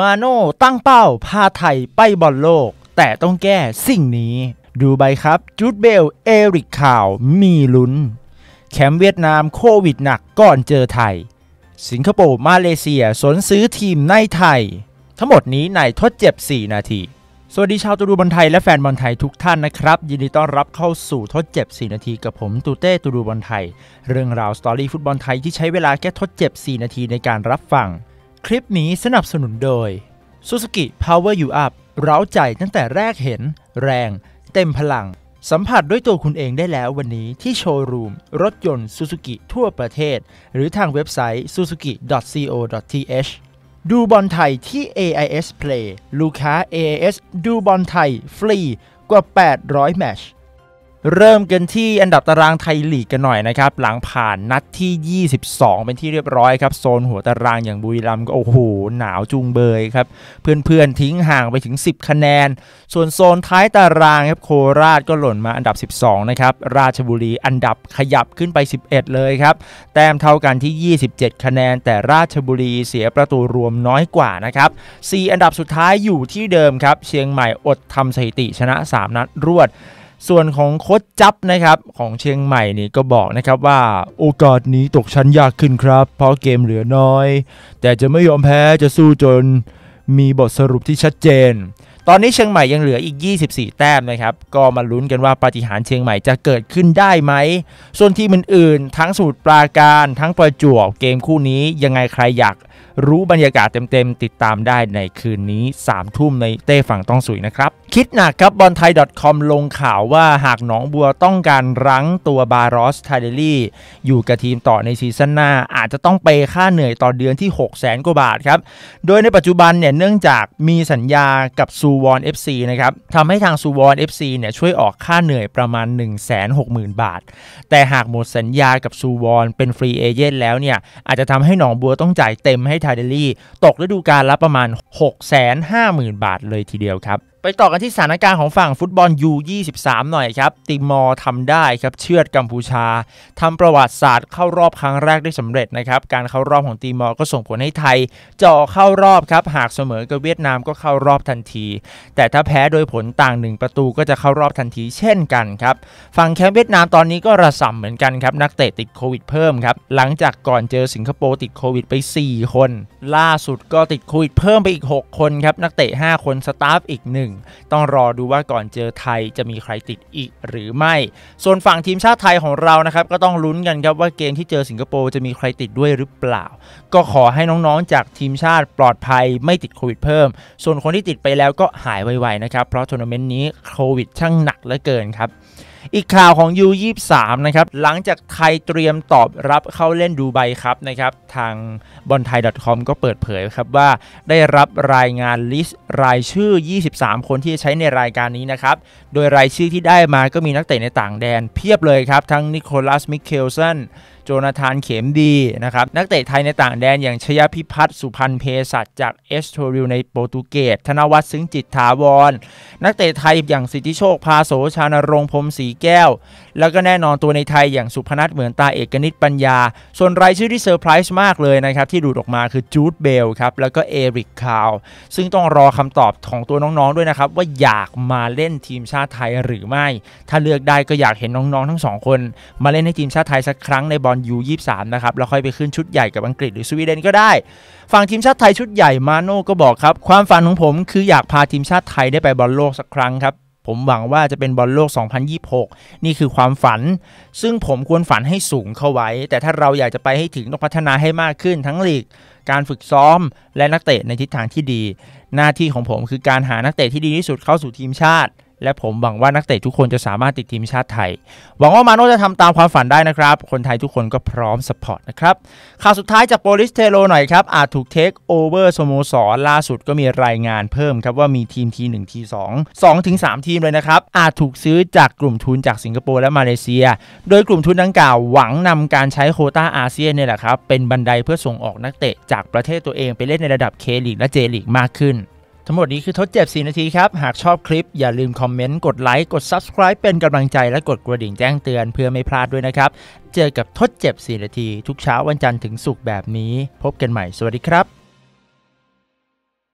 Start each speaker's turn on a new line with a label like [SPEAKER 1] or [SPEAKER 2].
[SPEAKER 1] มาโน่ตั้งเป้าพาไทยไปบอลโลก แต่ต้องแก้สิ่งนี้ ดูใบครับจูดเบลเอริกข่าวมีลุ้นแคมป์เวียดนามโควิดหนักก่อนเจอไทย สิงคโปร์มาเลเซียสนซื้อทีมในไทย ทั้งหมดนี้ในทดเจ็บ 4 นาที สวัสดีชาวตูดูบอลไทยและแฟนบอลไทย ทุกท่านนะครับ ยินดีต้อนรับเข้าสู่ทดเจ็บ4นาทีกับผมตูเต้ตูดูบอลไทยเรื่องราวสตอรี่ฟุตบอลไทยที่ใช้เวลาแค่ทดเจ็บ4นาทีในการรับฟังคลิปนี้สนับสนุนโดย Suzuki Power You Up เร้าใจตั้งแต่แรกเห็น แรง เต็มพลัง สัมผัสด้วยตัวคุณเองได้แล้ววันนี้ที่โชว์รูมรถยนต์ Suzuki ทั่วประเทศ หรือทางเว็บไซต์ suzuki.co.th ดูบอลไทยที่ AIS Play ลูกค้า AIS ดูบอลไทยฟรีกว่า 800 แมชเริ่มกันที่อันดับตารางไทยลีกกันหน่อยนะครับหลังผ่านนัดที่ 22 เป็นที่เรียบร้อยครับโซนหัวตารางอย่างบุรีรัมย์ก็โอ้โหหนาวจุงเบยครับเพื่อนๆทิ้งห่างไปถึง 10 คะแนน ส่วนโซนท้ายตารางครับโคราชก็หล่นมาอันดับ 12นะครับราชบุรีอันดับขยับขึ้นไป 11 เลยครับแต้มเท่ากันที่ 27 คะแนนแต่ราชบุรีเสียประตูรวมน้อยกว่านะครับ4อันดับสุดท้ายอยู่ที่เดิมครับ เชียงใหม่อดทำสถิติชนะ 3 นัดรวดส่วนของโค้ชจับนะครับของเชียงใหม่นี่ก็บอกนะครับว่าโอกาสนี้ตกชั้นยากขึ้นครับเพราะเกมเหลือน้อย แต่จะไม่ยอมแพ้จะสู้จน มีบทสรุปที่ชัดเจน ตอนนี้เชียงใหม่ยังเหลืออีก 24 แต้มนะครับก็มาลุ้นกันว่าปาฏิหาริย์เชียงใหม่จะเกิดขึ้นได้ไหมส่วนทีมอื่นๆทั้งสูตรปราการ ทั้งประจวบเกมคู่นี้ยังไงใครอยากรู้บรรยากาศเต็มๆ ติดตามได้ในคืนนี้ 3 ทุ่มในเต้ฝั่งต้องสุยนะครับ คิดหนักครับบอลไทย .com ลงข่าวว่าหากหนองบัวต้องการรั้งตัวบารอสไทเดลี่อยู่กับทีมต่อในซีซั่นหน้า อาจจะต้องไปค่าเหนื่อยต่อเดือนที่6 0 0 0 0กว่าบาทครับ โดยในปัจจุบันเนี่ยเนื่องจากมีสัญญากับซูวอน FC นะครับทำให้ทางซูวอน FC เนี่ยช่วยออกค่าเหนื่อยประมาณ160,000 บาทแต่หากหมดสัญญากับซูวอนเป็นฟรีเอเจนต์แล้วเนี่ยอาจจะทำให้หนองบัวต้องจ่ายเต็มใหไทยเดลี่ตกฤดูกาลละประมาณ 650,000 บาทเลยทีเดียวครับไปต่อกันที่สถานการณ์ของฝั่งฟุตบอล U23 หน่อยครับติมอร์ทำได้ครับเชือดกัมพูชาทำประวัติศาสตร์ เข้ารอบครั้งแรกได้สำเร็จนะครับการเข้ารอบของติมอร์ก็ส่งผลให้ไทยเจาะเข้ารอบครับหากเสมอกับเวียดนามก็เข้ารอบทันที แต่ถ้าแพ้โดยผลต่างหนึ่งประตูก็จะเข้ารอบทันทีเช่นกันครับฝั่งแคมป์เวียดนามตอนนี้ก็ระส่ำเหมือนกันครับนักเตะติดโควิดเพิ่มครับหลังจากก่อนเจอสิงคโปร์ติดโควิดไป 4 คน ล่าสุดก็ติดโควิดเพิ่มไปอีก 6 คนครับนักเตะ5คนสตาฟอีก1 1ต้องรอดูว่าก่อนเจอไทยจะมีใครติดอีกหรือไม่ ส่วนฝั่งทีมชาติไทยของเรานะครับก็ต้องลุ้นกันครับว่าเกมที่เจอสิงคโปร์จะมีใครติดด้วยหรือเปล่า ก็ขอให้น้องๆจากทีมชาติปลอดภัยไม่ติดโควิดเพิ่ม ส่วนคนที่ติดไปแล้วก็หายไวๆนะครับ เพราะทัวร์นาเมนต์นี้โควิดช่างหนักเหลือเกินครับอีกข่าวของ U23 นะครับ หลังจากไทยเตรียมตอบรับเข้าเล่นดูไบครับนะครับ ทางบอลไทย .com ก็เปิดเผยครับว่า ได้รับรายงานลิสต์รายชื่อ 23 คนที่จะใช้ในรายการนี้นะครับ โดยรายชื่อที่ได้มาก็มีนักเตะในต่างแดน เพียบเลยครับ ทั้งนิโคลัส มิเคลสันโจนาธานเข็มดีนะครับนักเตะไทยในต่างแดนอย่างชยพิพัฒน์สุพันเพศัตจากเอสโตริลในโปรตุเกสธนวัฒน์ซึ้งจิตถาวร นักเตะไทยอย่างสิทธิโชคพาโสชานรงพรมสีแก้ว แล้วก็แน่นอนตัวในไทยอย่างสุพนัทเหมือนตาเอกนิตปัญญา ส่วนรายชื่อที่เซอร์ไพรส์มากเลยนะครับ ที่ดูดออกมาคือจูดเบลครับแล้วก็เอริกคาวซึ่งต้องรอคำตอบของตัวน้องๆด้วยนะครับว่าอยากมาเล่นทีมชาติไทยหรือไม่ ถ้าเลือกได้ก็อยากเห็นน้องๆทั้งสองคนมาเล่นให้ทีมชาติไทยสักครั้งในบอลยู2 3 นะครับ แล้วค่อยไปขึ้นชุดใหญ่กับอังกฤษหรือสวีเดนก็ได้ ฝั่งทีมชาติไทยชุดใหญ่มาโน่ก็บอกครับ ความฝันของผมคืออยากพาทีมชาติไทยได้ไปบอลโลกสักครั้งครับ ผมหวังว่าจะเป็นบอลโลก 2026 นี่คือความฝัน ซึ่งผมควรฝันให้สูงเข้าไว้ แต่ถ้าเราอยากจะไปให้ถึงต้องพัฒนาให้มากขึ้น ทั้งลีก การฝึกซ้อม และนักเตะในทิศทางที่ดี หน้าที่ของผมคือการหานักเตะที่ดีที่สุดเข้าสู่ทีมชาติและผมหวังว่านักเตะทุกคนจะสามารถติดทีมชาติไทย หวังว่ามาโน่จะทำตามความฝันได้นะครับคนไทยทุกคนก็พร้อมสปอร์ตนะครับข่าวสุดท้ายจากโปลิสเทโลหน่อยครับอาจถูกเทคโอเวอร์สโมสรล่าสุดก็มีรายงานเพิ่มครับว่ามีทีมทีหนึ่งทีสองสองถึงสามทีมเลยนะครับ อาจถูกซื้อจากกลุ่มทุนจากสิงคโปร์และมาเลเซีย โดยกลุ่มทุนดังกล่าวหวังนำการใช้โคต้าอาเซียนเนี่ยแหละครับเป็นบันไดเพื่อส่งออกนักเตะจากประเทศตัวเองไปเล่นในระดับเคลีกและเจลีกมากขึ้นทั้งหมดนี้คือทดเจ็บ 4 นาทีครับ หากชอบคลิปอย่าลืมคอมเมนต์ กดไลค์ กด Subscribe เป็นกำลังใจและกดกระดิ่งแจ้งเตือนเพื่อไม่พลาดด้วยนะครับ เจอกับทดเจ็บ 4 นาที ทุกเช้าวันจันทร์ถึงศุกร์แบบนี้ พบกันใหม่สวัสดีครับ